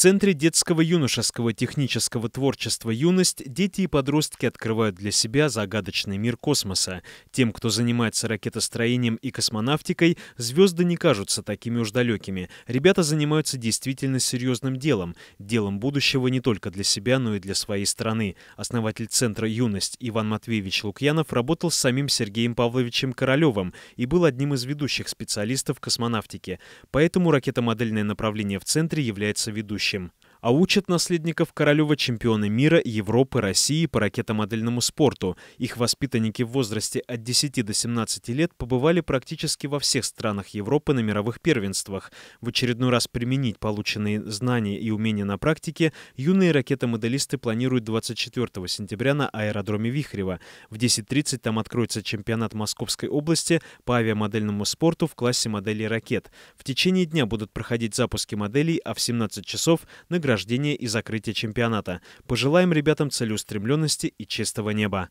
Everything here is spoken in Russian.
Центре детского юношеского технического творчества «Юность» дети и подростки открывают для себя загадочный мир космоса. Тем, кто занимается ракетостроением и космонавтикой, звезды не кажутся такими уж далекими. Ребята занимаются действительно серьезным делом. Делом будущего не только для себя, но и для своей страны. Основатель Центра «Юность» Иван Матвеевич Лукьянов работал с самим Сергеем Павловичем Королевым и был одним из ведущих специалистов космонавтики. Поэтому ракетомодельное направление в Центре является ведущим будущем а учат наследников Королева чемпионы мира, Европы, России по ракетомодельному спорту. Их воспитанники в возрасте от 10 до 17 лет побывали практически во всех странах Европы на мировых первенствах. В очередной раз применить полученные знания и умения на практике юные ракетомоделисты планируют 24 сентября на аэродроме Вихрева. В 10.30 там откроется чемпионат Московской области по авиамодельному спорту в классе моделей ракет. В течение дня будут проходить запуски моделей, а в 17 часов награждение награждения и закрытия чемпионата. Пожелаем ребятам целеустремленности и чистого неба.